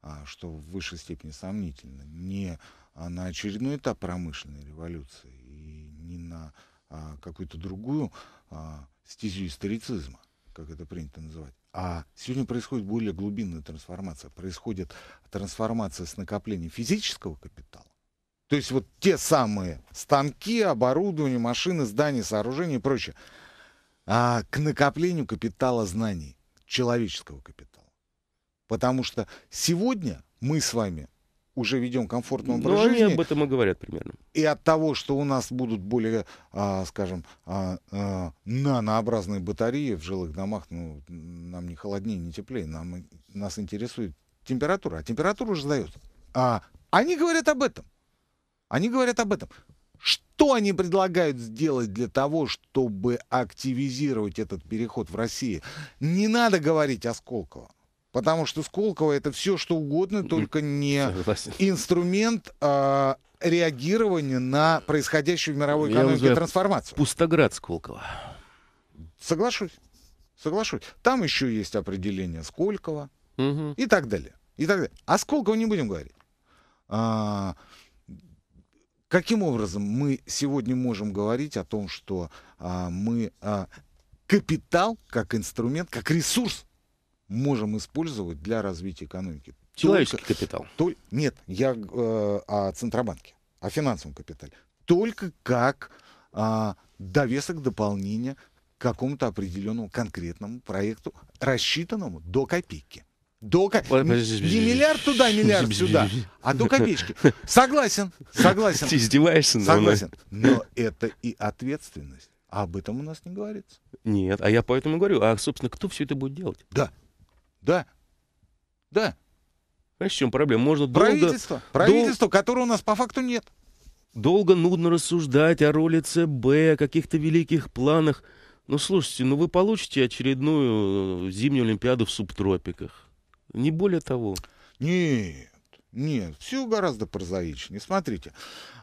а, что в высшей степени сомнительно, не а на очередной этап промышленной революции и не на а, какую-то другую а, стезю историцизма, как это принято называть. А сегодня происходит более глубинная трансформация. Происходит трансформация с накоплением физического капитала. То есть вот те самые станки, оборудование, машины, здания, сооружения и прочее. А, к накоплению капитала знаний, человеческого капитала. Потому что сегодня мы с вами уже ведем комфортный образ Но ну, жизни. они об этом и говорят примерно. И от того, что у нас будут более, а, скажем, а, а, нанообразные батареи в жилых домах, ну, нам не холоднее, не теплее, нам, нас интересует температура. А температуру уже сдают. А, они говорят об этом. Они говорят об этом. Что они предлагают сделать для того, чтобы активизировать этот переход в России? Не надо говорить о Сколково. Потому что Сколково это все что угодно, только не Согласен. инструмент а, реагирования на происходящую в мировой экономике Я трансформацию. Пустоград Сколково. Соглашусь. Соглашусь. Там еще есть определение Сколково угу. и так далее. И так далее. О Сколково не будем говорить. А, каким образом мы сегодня можем говорить о том, что а, мы а, капитал как инструмент, как ресурс можем использовать для развития экономики. Человеческий только, капитал. То, нет, я э, о Центробанке, о финансовом капитале. Только как э, довесок дополнения к какому-то определенному конкретному проекту, рассчитанному до копейки. До ко... не, миллиард туда, миллиард сюда, а до копеечки. Согласен, согласен. Ты издеваешься, согласен. Но это и ответственность. А об этом у нас не говорится. Нет, а я поэтому говорю, а, собственно, кто все это будет делать? Да. Да. Да. Знаешь, в чем проблема? Можно правительство, долго... Правительство, дол... которого у нас по факту нет. Долго нудно рассуждать о роли ЦБ, о каких-то великих планах. Ну, слушайте, ну вы получите очередную э, зимнюю Олимпиаду в субтропиках. Не более того. Нет. Нет, все гораздо прозаичнее. Смотрите,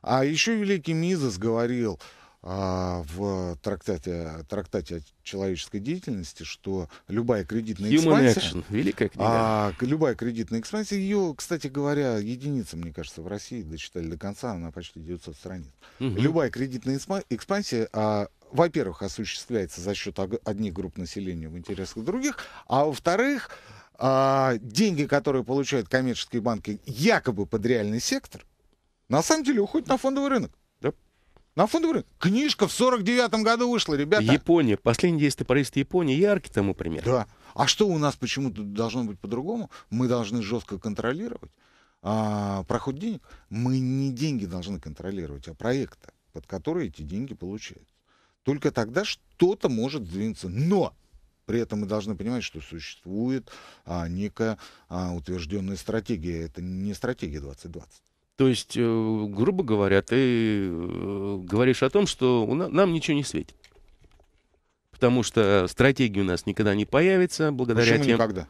а еще великий Мизас говорил, а, в трактате, трактате о человеческой деятельности, что любая кредитная Human экспансия... Action. Великая книга. А, любая кредитная экспансия, ее, кстати говоря, единица, мне кажется, в России дочитали до конца, она почти 900 страниц. Угу. Любая кредитная экспансия, а, во-первых, осуществляется за счет одних групп населения в интересах других, а во-вторых, а, деньги, которые получают коммерческие банки якобы под реальный сектор, на самом деле уходят на фондовый рынок. На фонд говорю, книжка в 49-м году вышла, ребята. Япония. Последние действия правительства Японии яркий тому пример. Да. А что у нас почему-то должно быть по-другому? Мы должны жестко контролировать а, проход денег. Мы не деньги должны контролировать, а проекты, под которые эти деньги получаются. Только тогда что-то может сдвинуться. Но при этом мы должны понимать, что существует а, некая а, утвержденная стратегия. Это не стратегия 2020. То есть, э, грубо говоря, ты э, говоришь о том, что нам ничего не светит. Потому что стратегия у нас никогда не появится благодаря Почему тем... никогда?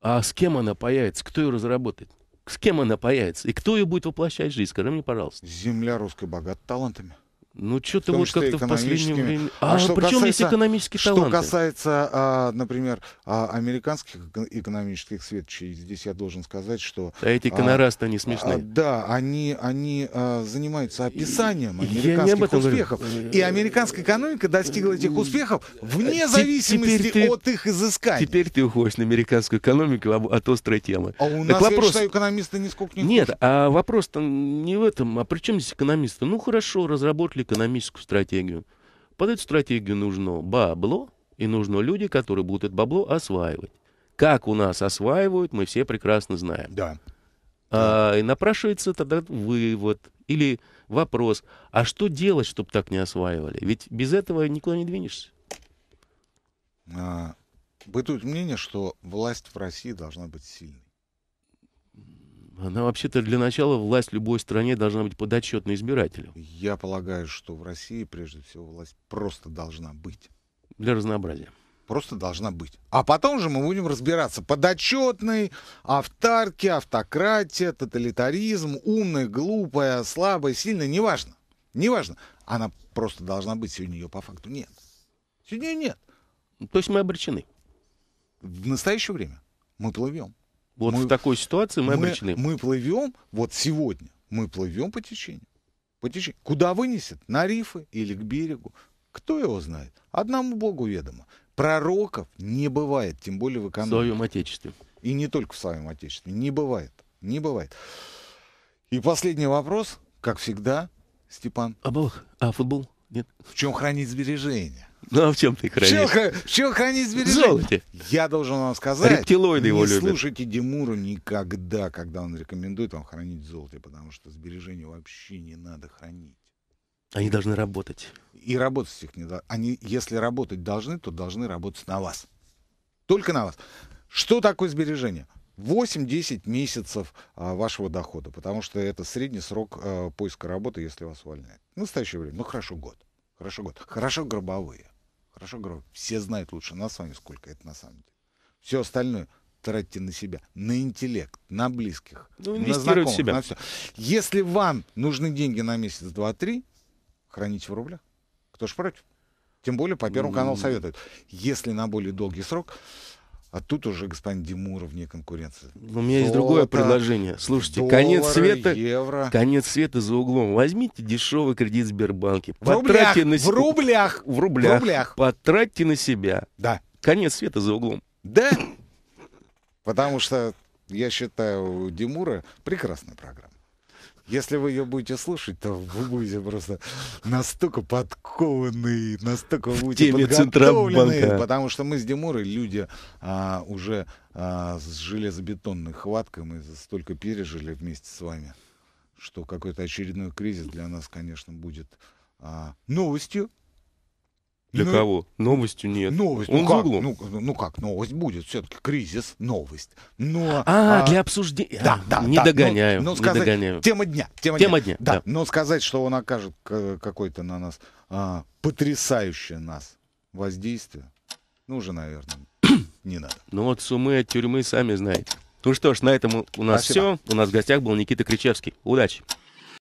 А с кем она появится? Кто ее разработает? С кем она появится? И кто ее будет воплощать в жизнь? Скажи мне, пожалуйста. Земля русская богата талантами. Ну, что-то вот как-то в последнее время... А, а что причем касается, есть экономические что таланты? Что касается, а, например, а, американских экономических светочей, здесь я должен сказать, что... А эти конорасты, а, они смешные. А, да, они, они а, занимаются описанием американских успехов. Говорю. И американская экономика достигла этих успехов вне зависимости ты, от их изысканий. Теперь ты уходишь на американскую экономику от острой темы. А у нас, так вопрос... я считаю, экономисты нисколько не Нет, а вопрос-то не в этом. А при чем здесь экономисты? Ну, хорошо, разработали экономическую стратегию. Под эту стратегию нужно бабло, и нужно люди, которые будут это бабло осваивать. Как у нас осваивают, мы все прекрасно знаем. Да. А, и напрашивается тогда вывод или вопрос, а что делать, чтобы так не осваивали? Ведь без этого никуда не двинешься. А, бытует мнение, что власть в России должна быть сильной. Она вообще-то для начала власть в любой стране должна быть подотчетна избирателю. Я полагаю, что в России прежде всего власть просто должна быть. Для разнообразия. Просто должна быть. А потом же мы будем разбираться. Подотчетный, автарки, автократия, тоталитаризм, умная, глупая, слабая, сильная, неважно. Неважно. Она просто должна быть. Сегодня ее по факту нет. Сегодня ее нет. То есть мы обречены. В настоящее время мы плывем. Вот мы, в такой ситуации мы, мы обречены. Мы плывем, вот сегодня, мы плывем по течению. По течению. Куда вынесет? На рифы или к берегу? Кто его знает? Одному Богу ведомо. Пророков не бывает, тем более в экономике. В своем Отечестве. И не только в своем Отечестве. Не бывает. Не бывает. И последний вопрос, как всегда, Степан. А, а футбол? Нет. В чем хранить сбережения? Ну а в чем ты хранишь? Все, все хранить сбережения. Золоте. Я должен вам сказать. Рептилоиды его любят. Не слушайте Димуру никогда, когда он рекомендует вам хранить в золоте, потому что сбережения вообще не надо хранить. Они должны работать. И работать с них не должны. Они, если работать должны, то должны работать на вас. Только на вас. Что такое сбережение? 8-10 месяцев а, вашего дохода, потому что это средний срок а, поиска работы, если вас увольняют. В настоящее время, ну хорошо, год. Хорошо, год. Хорошо, гробовые. Хорошо, говорю, все знают лучше нас с вами, сколько это на самом деле. Все остальное тратьте на себя, на интеллект, на близких, ну, на знакомых, себя. на все. Если вам нужны деньги на месяц, два, три, храните в рублях. Кто ж против? Тем более по Первому каналу советуют. Если на более долгий срок, а тут уже господин Димуров вне конкуренции. Но у меня Золото, есть другое предложение. Слушайте, доллары, конец света, евро. конец света за углом. Возьмите дешевый кредит Сбербанке. В потратьте рублях, на в рублях, в рублях. В рублях. Потратьте на себя. Да. Конец света за углом. Да. Потому что я считаю у Димура прекрасная программа. Если вы ее будете слушать, то вы будете просто настолько подкованные, настолько в будете подготовлены, потому что мы с Димурой люди а, уже а, с железобетонной хваткой, мы столько пережили вместе с вами, что какой-то очередной кризис для нас, конечно, будет а, новостью. Для ну, кого? Новостью нет. Новость. Он ну, как, Ну, ну как, новость будет. Все-таки кризис, новость. Но, а, а, для обсуждения. Да, да. Не да, ну, догоняю. Но, но сказать, не догоняю. Тема дня. Тема, тема дня. дня да. да. Но сказать, что он окажет какой-то на нас а, потрясающее нас воздействие, ну уже, наверное, не надо. Ну вот суммы от тюрьмы сами знаете. Ну что ж, на этом у нас Спасибо. все. У нас в гостях был Никита Кричевский. Удачи!